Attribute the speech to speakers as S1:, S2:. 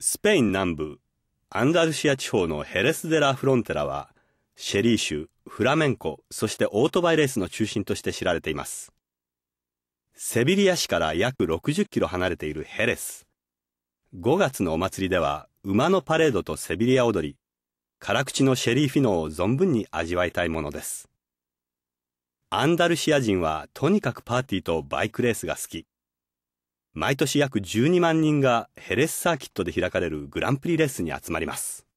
S1: スペイン南部、アンダルシア地方のヘレスデラ・フロンテラは、シェリー州、フラメンコ、そしてオートバイレースの中心として知られています。セビリア市から約60キロ離れているヘレス。5月のお祭りでは、馬のパレードとセビリア踊り、辛口のシェリーフィノを存分に味わいたいものです。アンダルシア人はとにかくパーティーとバイクレースが好き。毎年約12万人がヘレスサーキットで開かれるグランプリレースに集まります。